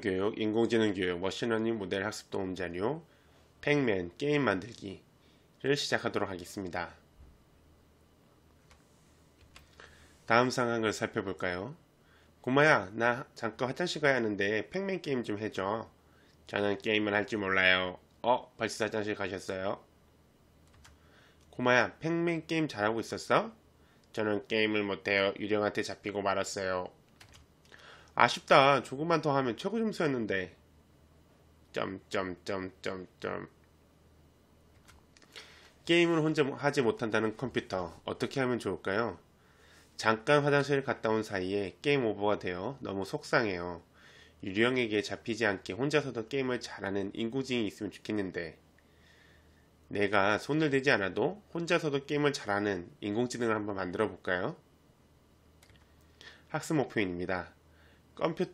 교육, 인공지능 교육, 머신러닝 모델 학습 도움 자료, 팩맨, 게임 만들기를 시작하도록 하겠습니다. 다음 상황을 살펴볼까요? 고마야, 나 잠깐 화장실 가야 하는데 팩맨 게임 좀 해줘. 저는 게임을 할 줄 몰라요. 어, 벌써 화장실 가셨어요? 고마야, 팩맨 게임 잘하고 있었어? 저는 게임을 못해요. 유령한테 잡히고 말았어요. 아쉽다. 조금만 더 하면 최고 점수였는데. 점점점점점. 게임을 혼자 하지 못한다는 컴퓨터 어떻게 하면 좋을까요? 잠깐 화장실 갔다 온 사이에 게임 오버가 되어 너무 속상해요. 유령에게 잡히지 않게 혼자서도 게임을 잘하는 인공지능이 있으면 좋겠는데 내가 손을 대지 않아도 혼자서도 게임을 잘하는 인공지능을 한번 만들어 볼까요? 학습 목표입니다.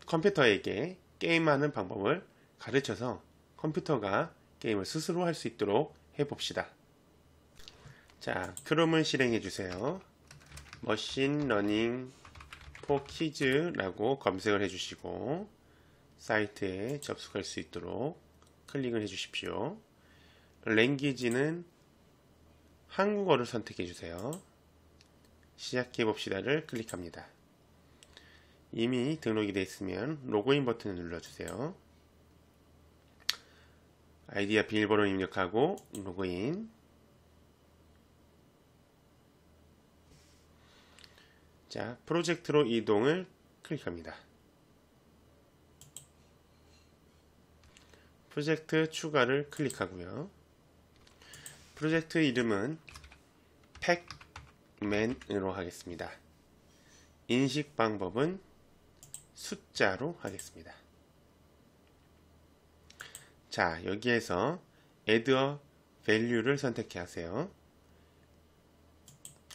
컴퓨터에게 게임하는 방법을 가르쳐서 컴퓨터가 게임을 스스로 할 수 있도록 해봅시다. 자, 크롬을 실행해 주세요. 머신 러닝 포 키즈라고 검색을 해 주시고 사이트에 접속할 수 있도록 클릭을 해 주십시오. 랭귀지는 한국어를 선택해 주세요. 시작해 봅시다를 클릭합니다. 이미 등록이 되어 있으면 로그인 버튼을 눌러주세요. 아이디와 비밀번호 입력하고 로그인 자, 프로젝트로 이동을 클릭합니다. 프로젝트 추가를 클릭하고요. 프로젝트 이름은 팩맨으로 하겠습니다. 인식 방법은 숫자로 하겠습니다. 자, 여기에서 add a value를 선택해 하세요.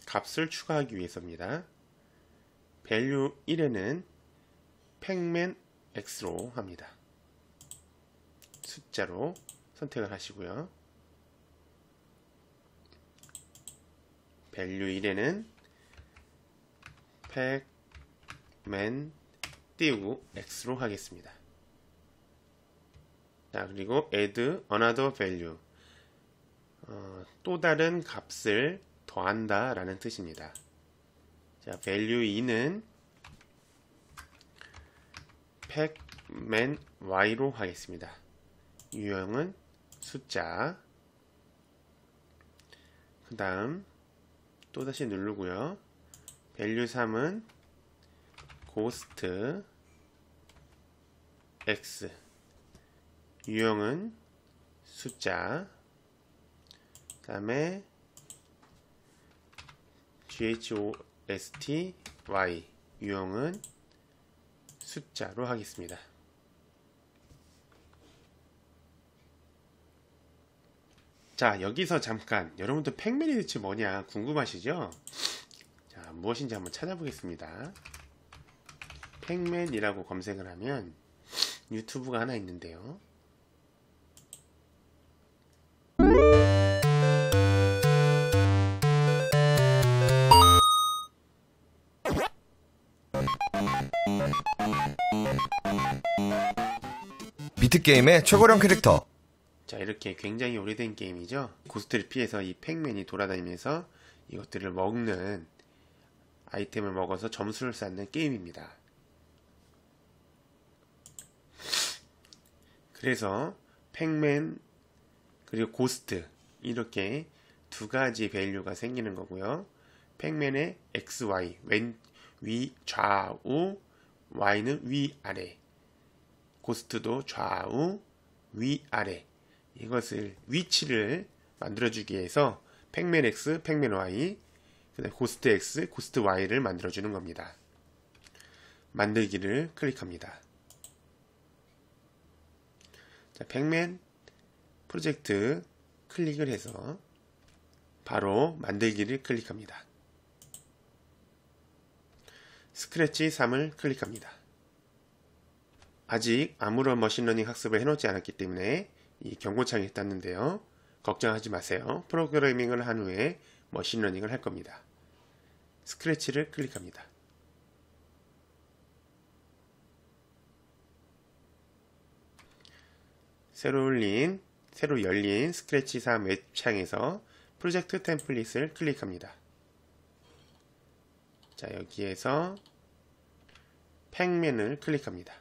값을 추가하기 위해서입니다. value 1에는 팩맨 x로 합니다. 숫자로 선택을 하시고요. value 1에는 팩맨 띄우고 x로 하겠습니다. 자 그리고 add another value 어, 또 다른 값을 더한다 라는 뜻입니다. 자 value 2는 pacman y로 하겠습니다. 유형은 숫자 그 다음 또다시 누르고요. value 3은 고스트 x 유형은 숫자 그 다음에 ghost y 유형은 숫자로 하겠습니다. 자 여기서 잠깐 여러분들 팩맨이 대체 뭐냐 궁금하시죠? 자 무엇인지 한번 찾아보겠습니다. 팩맨이라고 검색을 하면 유튜브가 하나 있는데요. 비트게임의 최고령 캐릭터 자 이렇게 굉장히 오래된 게임이죠 고스트를 피해서 이 팩맨이 돌아다니면서 이것들을 먹는 아이템을 먹어서 점수를 쌓는 게임입니다 그래서 팩맨 그리고 고스트 이렇게 두 가지 밸류가 생기는 거고요. 팩맨의 x, y 왼, 위, 좌우 y는 위, 아래 고스트도 좌우, 위, 아래 이것을 위치를 만들어주기 위해서 팩맨 x, 팩맨 y 그다음 고스트 x, 고스트 y를 만들어주는 겁니다. 만들기를 클릭합니다. 자, 백맨 프로젝트 클릭을 해서 바로 만들기를 클릭합니다. 스크래치 3을 클릭합니다. 아직 아무런 머신러닝 학습을 해놓지 않았기 때문에 이 경고창이 떴는데요. 걱정하지 마세요. 프로그래밍을 한 후에 머신러닝을 할 겁니다. 스크래치를 클릭합니다. 새로 열린, 새로 열린 스크래치 3 웹창에서 프로젝트 템플릿을 클릭합니다. 자, 여기에서 팩맨을 클릭합니다.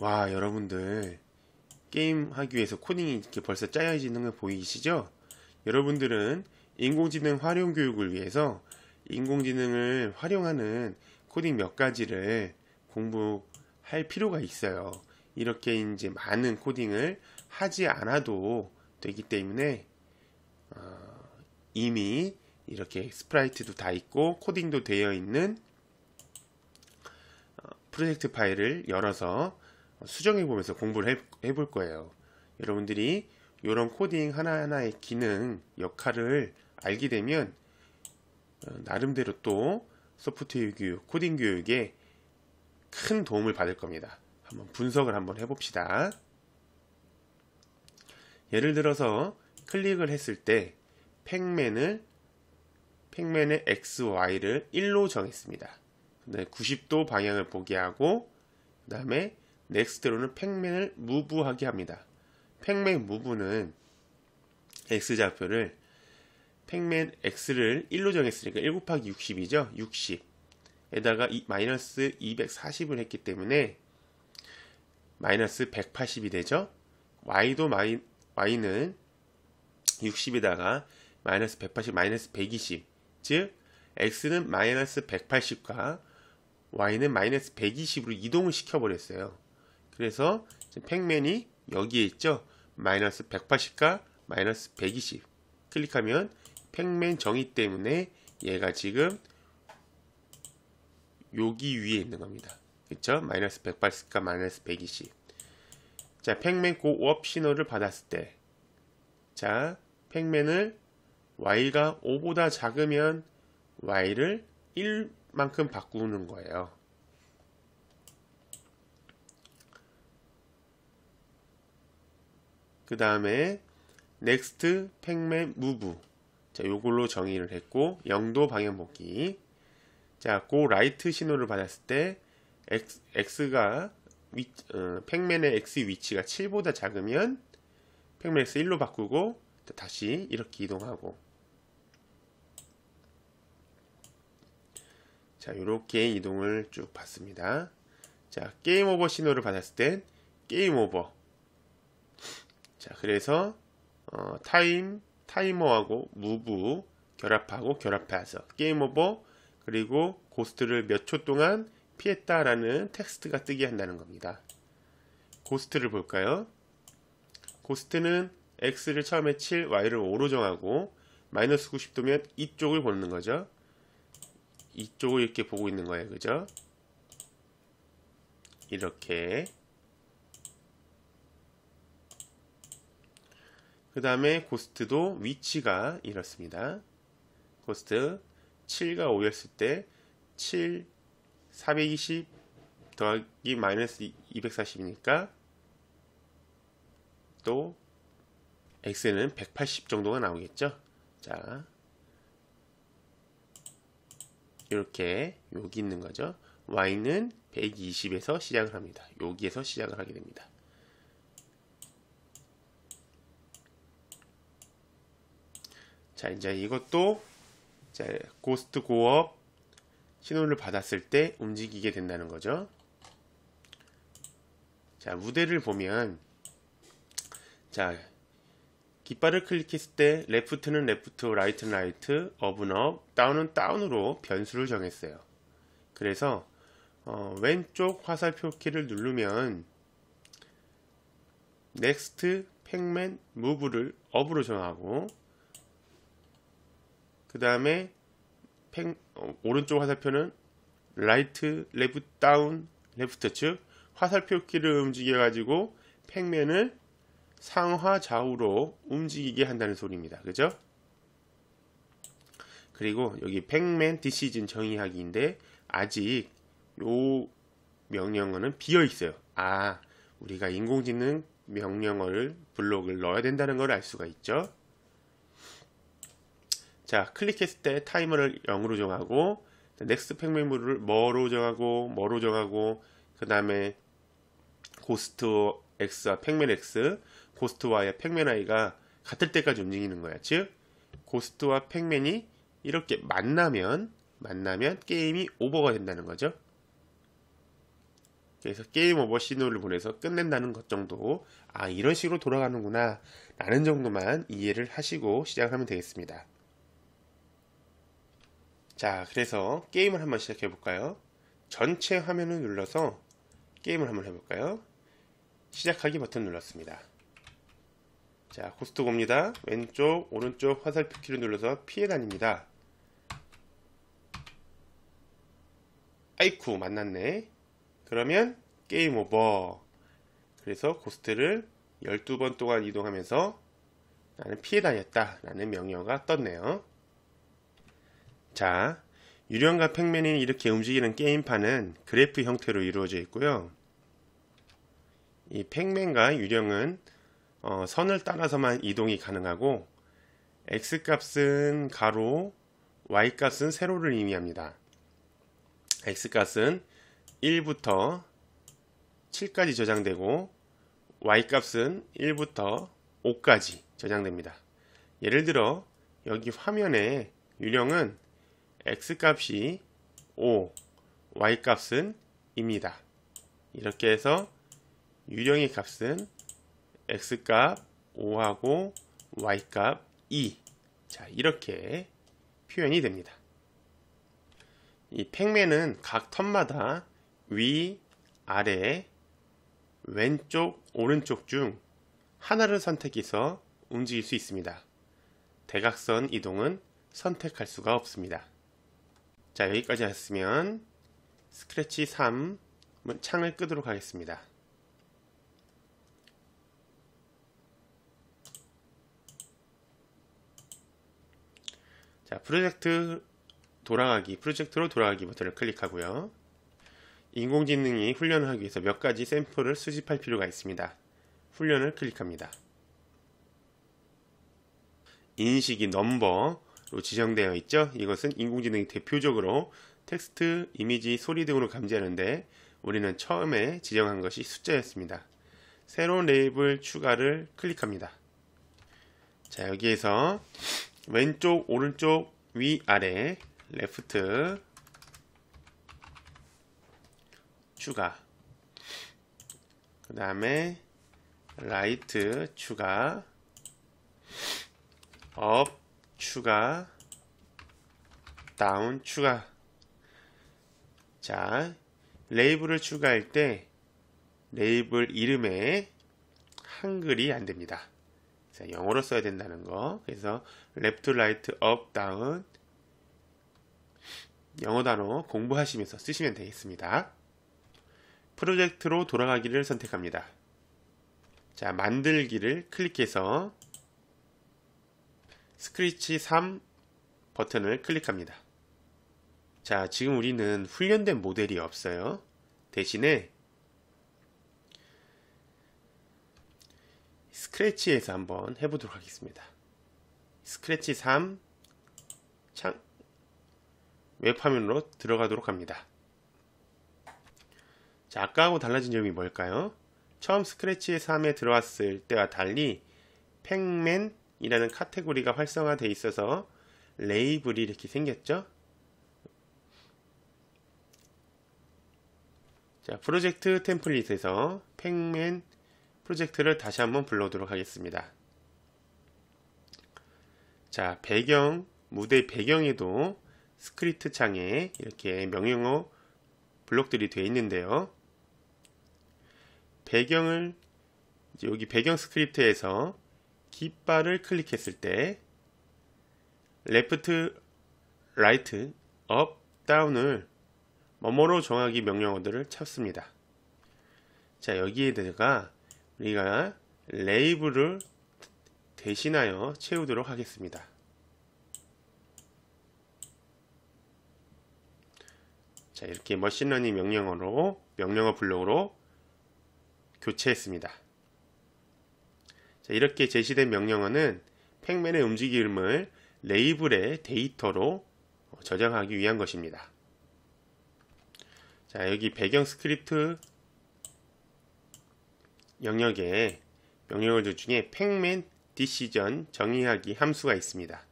와, 여러분들 게임 하기 위해서 코딩이 이렇게 벌써 짜여지는 걸 보이시죠? 여러분들은 인공지능 활용 교육을 위해서 인공지능을 활용하는 코딩 몇 가지를 공부할 필요가 있어요. 이렇게 이제 많은 코딩을 하지 않아도 되기 때문에 어, 이미 이렇게 스프라이트도 다 있고 코딩도 되어 있는 어, 프로젝트 파일을 열어서 수정해 보면서 공부를 해 볼 거예요. 여러분들이 이런 코딩 하나하나의 기능, 역할을 알게 되면 어, 나름대로 또 소프트웨어 교육, 코딩 교육에 큰 도움을 받을 겁니다. 한번 분석을 한번 해봅시다. 예를 들어서 클릭을 했을 때 팩맨을 팩맨의 XY를 1로 정했습니다. 90도 방향을 보게 하고 그 다음에 넥스트로는 팩맨을 무브하게 합니다. 팩맨 무브는 X좌표를 팩맨 X를 1로 정했으니까 1 곱하기 60이죠. 60에다가 마이너스 240을 했기 때문에 마이너스 180이 되죠. y도 마이, y는 60에다가 마이너스 180, 마이너스 120. 즉, x는 마이너스 180과 y는 마이너스 120으로 이동을 시켜버렸어요. 그래서 팩맨이 여기에 있죠. 마이너스 180과 마이너스 120. 클릭하면 팩맨 정의 때문에 얘가 지금 여기 위에 있는 겁니다. 그쵸? 마이너스 180과 마이너스 120. 자, 팩맨 고업 신호를 받았을 때. 자, 팩맨을 y가 5보다 작으면 y를 1만큼 바꾸는 거예요. 그 다음에 next 팩맨 무브 자 요걸로 정의를 했고 0도 방향 보기 자고 라이트 신호를 받았을 때 X, 가 위, 어, 팩맨의 X 위치가 7보다 작으면 팩맨 X 1로 바꾸고 다시 이렇게 이동하고 자 이렇게 이동을 쭉 봤습니다. 자 게임 오버 신호를 받았을 땐 게임 오버 자 그래서 어, 타임 타이머하고 무브 결합하고 결합해서 게임 오버 그리고 고스트를 몇 초 동안 피했다라는 텍스트가 뜨게 한다는 겁니다. 고스트를 볼까요? 고스트는 x를 처음에 7, y를 5로 정하고 마이너스 90도면 이쪽을 보는 거죠. 이쪽을 이렇게 보고 있는 거예요. 그죠? 이렇게 그 다음에 고스트도 위치가 이렇습니다. 고스트 7과 5였을 때 7, 420 더하기 마이너스 240이니까 또 x는 180 정도가 나오겠죠. 자, 이렇게 여기 있는 거죠. y는 120에서 시작을 합니다. 여기에서 시작을 하게 됩니다. 자, 이제 이것도 이 고스트 고업 신호를 받았을 때 움직이게 된다는 거죠. 자, 무대를 보면 자, 깃발을 클릭했을 때 레프트는 레프트, 라이트는 라이트, 업은 업, 다운은 다운으로 변수를 정했어요. 그래서 어, 왼쪽 화살표 키를 누르면 넥스트, 팩맨, 무브를 업으로 정하고 그 다음에 팩, 어, 오른쪽 화살표는 라이트, 레프트, 다운, 레프트 즉 화살표 키를 움직여 가지고 팩맨을 상하 좌우로 움직이게 한다는 소리입니다. 그죠? 그리고 여기 팩맨 디시즌 정의하기인데 아직 요 명령어는 비어 있어요. 아, 우리가 인공지능 명령어를 블록을 넣어야 된다는 걸 알 수가 있죠. 자, 클릭했을 때 타이머를 0으로 정하고 넥스트 팩메모리를 뭐로 정하고 뭐로 정하고 그 다음에 고스트 X와 팩맨 X, 고스트 Y와 팩맨 I가 같을 때까지 움직이는 거야. 즉 고스트와 팩맨이 이렇게 만나면 만나면 게임이 오버가 된다는 거죠. 그래서 게임 오버 신호를 보내서 끝낸다는 것 정도 아 이런 식으로 돌아가는구나 라는 정도만 이해를 하시고 시작하면 되겠습니다. 자, 그래서 게임을 한번 시작해 볼까요? 전체 화면을 눌러서 게임을 한번 해볼까요? 시작하기 버튼 눌렀습니다. 자, 코스트고입니다. 왼쪽, 오른쪽 화살표 키를 눌러서 피해 다닙니다. 아이쿠, 만났네. 그러면 게임 오버. 그래서 고스트를 12번 동안 이동하면서 나는 피해 다녔다 라는 명령어가 떴네요. 자, 유령과 팩맨이 이렇게 움직이는 게임판은 그래프 형태로 이루어져 있고요. 이 팩맨과 유령은 어, 선을 따라서만 이동이 가능하고 x값은 가로, y값은 세로를 의미합니다. x값은 1부터 7까지 저장되고 y값은 1부터 5까지 저장됩니다. 예를 들어 여기 화면에 유령은 x값이 5, y값은 입니다. 이렇게 해서 유령의 값은 x값 5하고 y값 2. E. 자, 이렇게 표현이 됩니다. 이 팩맨은 각 턴마다 위, 아래, 왼쪽, 오른쪽 중 하나를 선택해서 움직일 수 있습니다. 대각선 이동은 선택할 수가 없습니다. 자 여기까지 하셨으면 스크래치 3 창을 끄도록 하겠습니다. 자 프로젝트 돌아가기 프로젝트로 돌아가기 버튼을 클릭하고요. 인공지능이 훈련을 하기 위해서 몇 가지 샘플을 수집할 필요가 있습니다. 훈련을 클릭합니다. 인식이 넘버 지정되어 있죠. 이것은 인공지능이 대표적으로 텍스트, 이미지, 소리 등으로 감지하는데 우리는 처음에 지정한 것이 숫자였습니다. 새로운 레이블 추가를 클릭합니다. 자 여기에서 왼쪽, 오른쪽, 위, 아래, 레프트, 추가 그 다음에 라이트 추가 업 추가 다운 추가 자 레이블을 추가할 때 레이블 이름에 한글이 안됩니다 자, 영어로 써야 된다는 거 그래서 left, right, up, down 영어 단어 공부하시면서 쓰시면 되겠습니다 프로젝트로 돌아가기를 선택합니다 자 만들기를 클릭해서 스크래치 3 버튼을 클릭합니다. 자, 지금 우리는 훈련된 모델이 없어요. 대신에 스크래치에서 한번 해보도록 하겠습니다. 스크래치 3 창, 웹화면으로 들어가도록 합니다. 자, 아까하고 달라진 점이 뭘까요? 처음 스크래치 3에 들어왔을 때와 달리 팩맨 이라는 카테고리가 활성화돼 있어서 레이블이 이렇게 생겼죠. 자, 프로젝트 템플릿에서 팩맨 프로젝트를 다시 한번 불러오도록 하겠습니다. 자, 배경, 무대 배경에도 스크립트 창에 이렇게 명령어 블록들이 되어 있는데요. 배경을 여기 배경 스크립트에서 깃발을 클릭했을 때 left, 레프트, 라이트, 업, 다운을 뭐뭐로 정하기 명령어들을 찾습니다. 자 여기에다가 우리가 레이블을 대신하여 채우도록 하겠습니다. 자 이렇게 머신러닝 명령어로 명령어 블록으로 교체했습니다. 자, 이렇게 제시된 명령어는 팩맨의 움직임을 레이블의 데이터로 저장하기 위한 것입니다. 자, 여기 배경 스크립트 영역에 명령어들 중에 팩맨 디시전 정의하기 함수가 있습니다.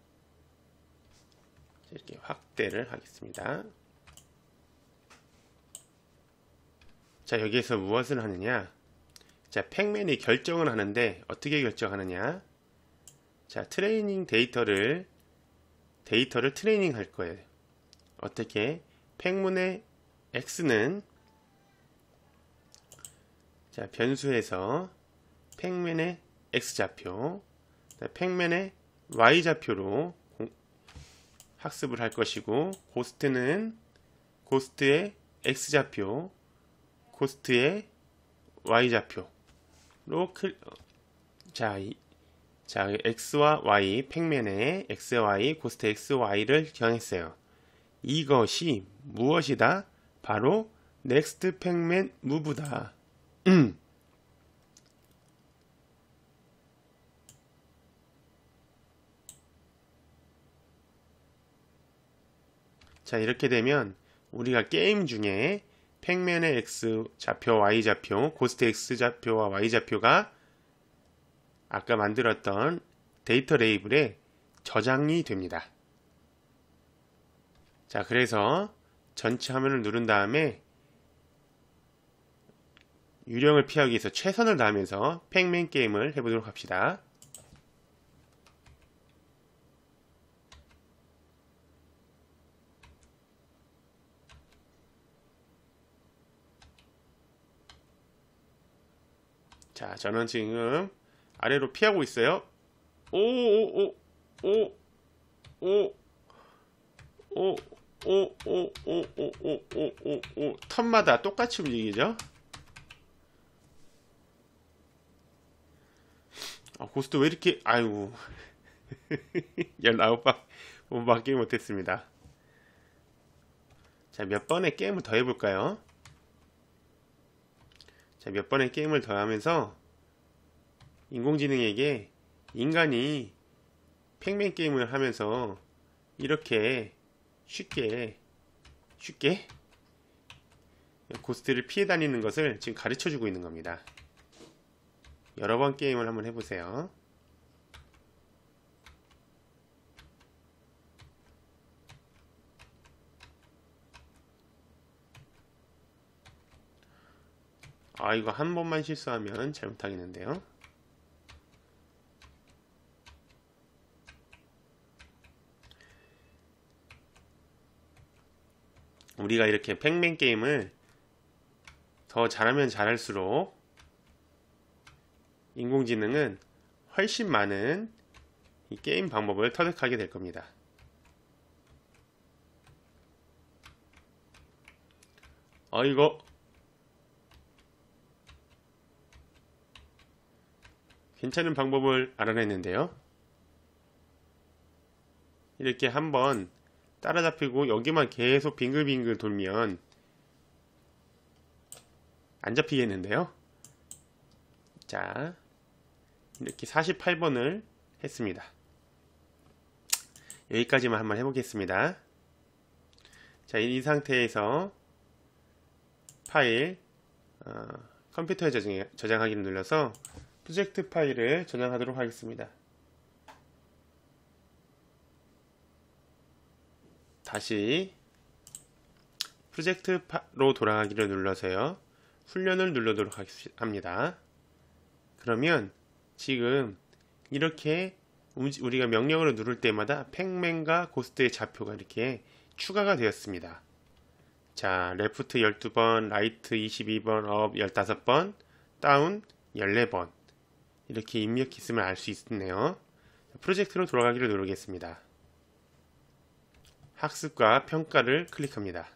이렇게 확대를 하겠습니다. 자, 여기에서 무엇을 하느냐? 자, 팩맨이 결정을 하는데 어떻게 결정하느냐? 자, 트레이닝 데이터를 데이터를 트레이닝 할 거예요. 어떻게? 팩문의 x는 자, 변수에서 팩맨의 x좌표, 팩맨의 y좌표로 학습을 할 것이고 고스트는 고스트의 x좌표, 고스트의 y좌표 로 클, 자, 이, 자, x와 y, 팩맨의 x y, 고스트 xy를 정했어요. 이것이 무엇이다? 바로 넥스트 팩맨 무브다. 음. 자, 이렇게 되면 우리가 게임 중에 팩맨의 x 좌표, y 좌표, 고스트 x 좌표와 y 좌표가 아까 만들었던 데이터 레이블에 저장이 됩니다. 자, 그래서 전체 화면을 누른 다음에 유령을 피하기 위해서 최선을 다하면서 팩맨 게임을 해보도록 합시다. 자, 저는 지금 아래로 피하고 있어요. 오, 오, 오, 오, 오, 오, 오, 오, 오, 오, 오, 오, 오, 오, 턴마다 똑같이 움직이죠? 아, 고스트 왜 이렇게, 아이고. 19방, 못밖에 못했습니다. 자, 몇 번의 게임을 더 해볼까요? 자, 몇 번의 게임을 더하면서 인공지능에게 인간이 팩맨 게임을 하면서 이렇게 쉽게 쉽게 고스트를 피해 다니는 것을 지금 가르쳐 주고 있는 겁니다. 여러 번 게임을 한번 해보세요. 아 이거 한 번만 실수하면 잘못하겠는데요 우리가 이렇게 팩맨 게임을 더 잘하면 잘할수록 인공지능은 훨씬 많은 이 게임 방법을 터득하게 될 겁니다. 아 이거 괜찮은 방법을 알아냈는데요. 이렇게 한번 따라잡히고 여기만 계속 빙글빙글 돌면 안 잡히겠는데요. 자, 이렇게 48번을 했습니다. 여기까지만 한번 해보겠습니다. 자, 이 상태에서 파일 어, 컴퓨터에 저장하기를 눌러서 프로젝트 파일을 저장하도록 하겠습니다. 다시 프로젝트로 돌아가기를 눌러서요. 훈련을 눌러도록 합니다. 그러면 지금 이렇게 우리가 명령으로 누를 때마다 팩맨과 고스트의 좌표가 이렇게 추가가 되었습니다. 자, 레프트 12번, 라이트 22번, 업 15번, 다운 14번 이렇게 입력했음을 알 수 있네요. 프로젝트로 돌아가기를 누르겠습니다. 학습과 평가를 클릭합니다.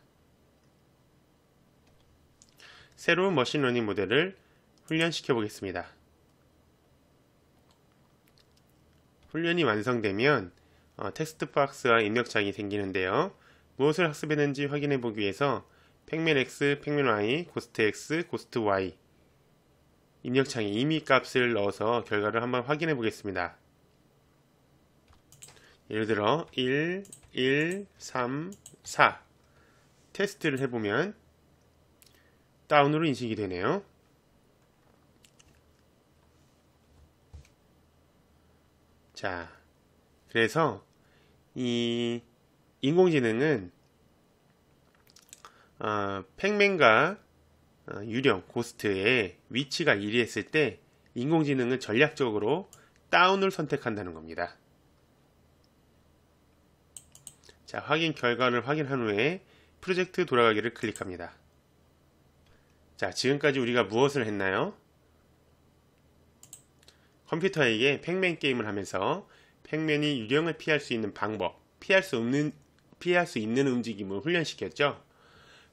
새로운 머신러닝 모델을 훈련시켜 보겠습니다. 훈련이 완성되면 어, 텍스트 박스와 입력창이 생기는데요. 무엇을 학습했는지 확인해 보기 위해서 팩맨 X, 팩맨 Y, 고스트 X, 고스트 Y 입력창에 이미 값을 넣어서 결과를 한번 확인해 보겠습니다. 예를 들어 1, 1, 3, 4 테스트를 해보면 다운으로 인식이 되네요. 자, 그래서 이 인공지능은 어, 팩맨과 어, 유령 고스트의 위치가 1위 했을 때 인공지능은 전략적으로 다운을 선택한다는 겁니다. 자, 확인 결과를 확인한 후에 프로젝트 돌아가기를 클릭합니다. 자, 지금까지 우리가 무엇을 했나요? 컴퓨터에게 팩맨 게임을 하면서 팩맨이 유령을 피할 수 있는 방법, 피할 수 없는 피할 수 있는 움직임을 훈련시켰죠.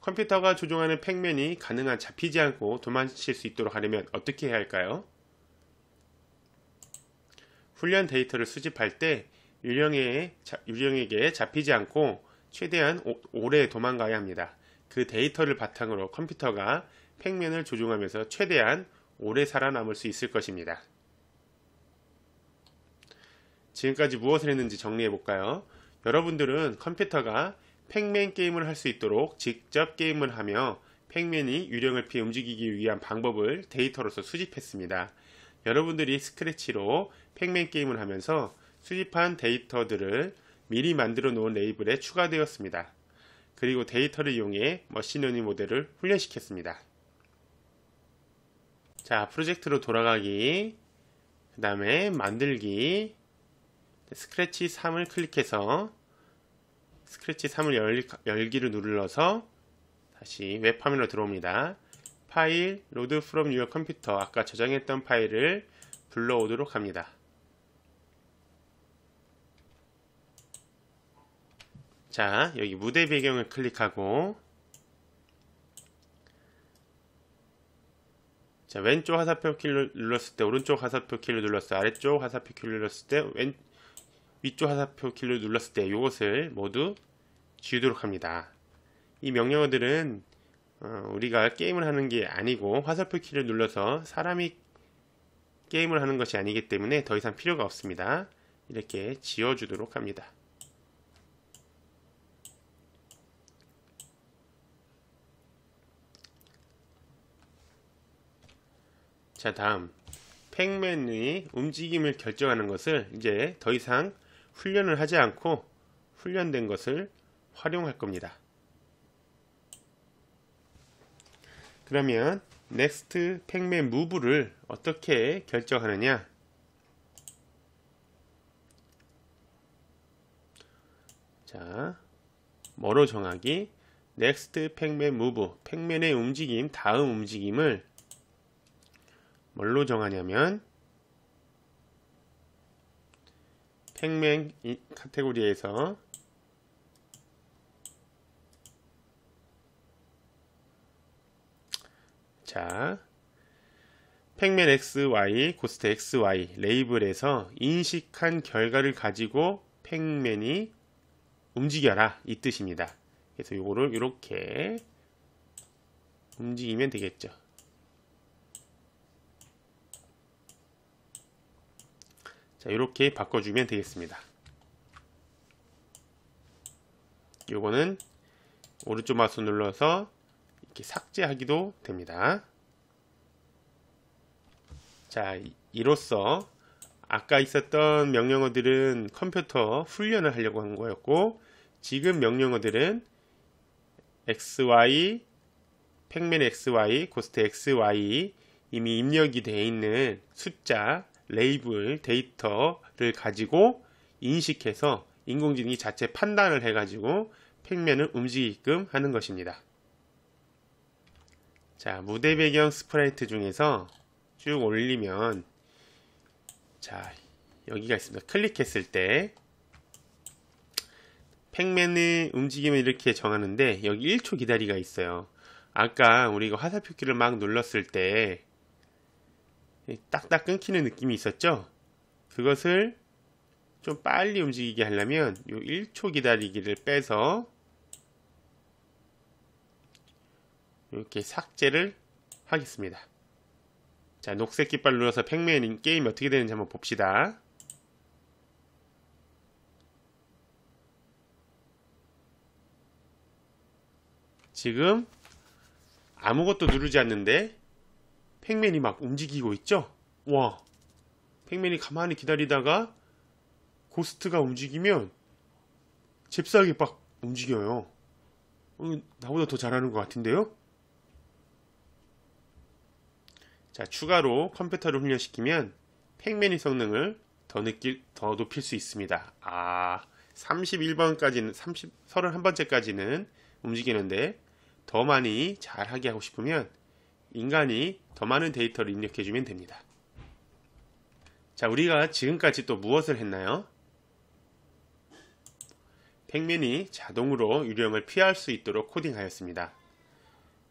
컴퓨터가 조종하는 팩맨이 가능한 잡히지 않고 도망칠 수 있도록 하려면 어떻게 해야 할까요? 훈련 데이터를 수집할 때 유령에, 게 잡히지 않고 최대한 오, 오래 도망가야 합니다. 그 데이터를 바탕으로 컴퓨터가 팩맨을 조종하면서 최대한 오래 살아남을 수 있을 것입니다. 지금까지 무엇을 했는지 정리해 볼까요? 여러분들은 컴퓨터가 팩맨 게임을 할 수 있도록 직접 게임을 하며 팩맨이 유령을 피해 움직이기 위한 방법을 데이터로서 수집했습니다. 여러분들이 스크래치로 팩맨 게임을 하면서 수집한 데이터들을 미리 만들어 놓은 레이블에 추가되었습니다. 그리고 데이터를 이용해 머신러닝 모델을 훈련시켰습니다. 자, 프로젝트로 돌아가기, 그 다음에 만들기, 스크래치 3을 클릭해서 스크래치 3을 열, 열기를 눌러서 다시 웹 화면으로 들어옵니다. 파일 로드 프롬 유어 컴퓨터 아까 저장했던 파일을 불러오도록 합니다. 자, 여기 무대 배경을 클릭하고 자, 왼쪽 화살표 키를 눌렀을 때 오른쪽 화살표 키를 눌렀을 때 아래쪽 화살표 키를 눌렀을 때 왼, 쪽 위쪽 화살표 키를 눌렀을 때 이것을 모두 지우도록 합니다. 이 명령어들은 어, 우리가 게임을 하는 게 아니고 화살표 키를 눌러서 사람이 게임을 하는 것이 아니기 때문에 더 이상 필요가 없습니다. 이렇게 지워주도록 합니다. 자 다음 팩맨의 움직임을 결정하는 것을 이제 더 이상 훈련을 하지 않고 훈련된 것을 활용할 겁니다. 그러면 넥스트 팩맨 무브를 어떻게 결정하느냐 자 뭐로 정하기 넥스트 팩맨 무브 팩맨의 움직임 다음 움직임을 뭘로 정하냐면 생명 카테고리에서 자 팩맨 XY, 고스트 XY 레이블에서 인식한 결과를 가지고 팩맨이 움직여라 이 뜻입니다. 그래서 이거를 이렇게 움직이면 되겠죠. 자 이렇게 바꿔주면 되겠습니다 요거는 오른쪽 마우스 눌러서 이렇게 삭제하기도 됩니다 자 이로써 아까 있었던 명령어들은 컴퓨터 훈련을 하려고 한 거였고 지금 명령어들은 xy 팩맨 xy 고스트 xy 이미 입력이 되어 있는 숫자 레이블 데이터를 가지고 인식해서 인공지능이 자체 판단을 해가지고 팩맨을 움직이게끔 하는 것입니다. 자 무대 배경 스프라이트 중에서 쭉 올리면 자 여기가 있습니다. 클릭했을 때 팩맨의 움직임을 이렇게 정하는데 여기 1초 기다리가 있어요. 아까 우리가 화살표키를 막 눌렀을 때 딱딱 끊기는 느낌이 있었죠? 그것을 좀 빨리 움직이게 하려면 요 1초 기다리기를 빼서 이렇게 삭제를 하겠습니다. 자, 녹색 깃발 눌러서 팩맨 인 게임이 어떻게 되는지 한번 봅시다. 지금 아무것도 누르지 않는데 팩맨이 막 움직이고 있죠? 와, 팩맨이 가만히 기다리다가 고스트가 움직이면 잽싸게 막 움직여요. 어, 나보다 더 잘하는 것 같은데요? 자, 추가로 컴퓨터를 훈련시키면 팩맨의 성능을 더 느낄, 더 높일 수 있습니다. 아, 31번까지는, 30, 31번째까지는 움직이는데 더 많이 잘하게 하고 싶으면 인간이 더 많은 데이터를 입력해주면 됩니다. 자, 우리가 지금까지 또 무엇을 했나요? 팩맨이 자동으로 유령을 피할 수 있도록 코딩하였습니다.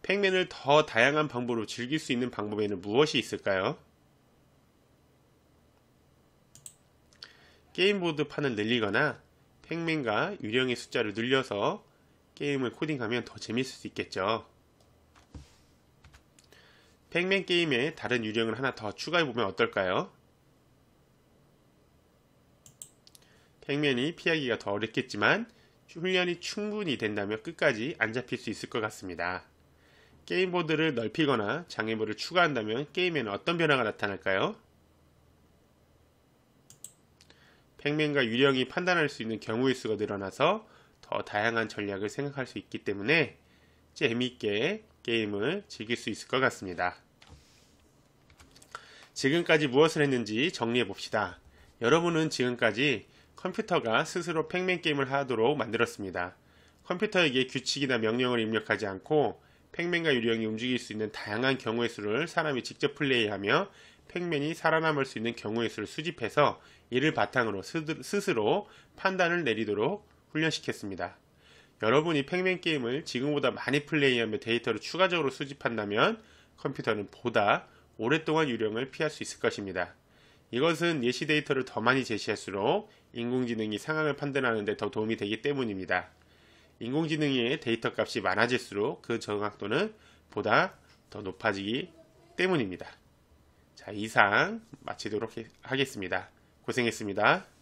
팩맨을 더 다양한 방법으로 즐길 수 있는 방법에는 무엇이 있을까요? 게임보드 판을 늘리거나 팩맨과 유령의 숫자를 늘려서 게임을 코딩하면 더 재밌을 수 있겠죠. 팩맨 게임에 다른 유령을 하나 더 추가해보면 어떨까요? 팩맨이 피하기가 더 어렵겠지만 훈련이 충분히 된다면 끝까지 안 잡힐 수 있을 것 같습니다. 게임보드를 넓히거나 장애물을 추가한다면 게임에는 어떤 변화가 나타날까요? 팩맨과 유령이 판단할 수 있는 경우의 수가 늘어나서 더 다양한 전략을 생각할 수 있기 때문에 재미있게 게임을 즐길 수 있을 것 같습니다. 지금까지 무엇을 했는지 정리해 봅시다. 여러분은 지금까지 컴퓨터가 스스로 팩맨 게임을 하도록 만들었습니다. 컴퓨터에게 규칙이나 명령을 입력하지 않고 팩맨과 유령이 움직일 수 있는 다양한 경우의 수를 사람이 직접 플레이하며 팩맨이 살아남을 수 있는 경우의 수를 수집해서 이를 바탕으로 스스로 판단을 내리도록 훈련시켰습니다. 여러분이 팩맨 게임을 지금보다 많이 플레이하며 데이터를 추가적으로 수집한다면 컴퓨터는 보다 오랫동안 유령을 피할 수 있을 것입니다. 이것은 예시 데이터를 더 많이 제시할수록 인공지능이 상황을 판단하는 데 더 도움이 되기 때문입니다. 인공지능의 데이터 값이 많아질수록 그 정확도는 보다 더 높아지기 때문입니다. 자, 이상 마치도록 하겠습니다. 고생했습니다.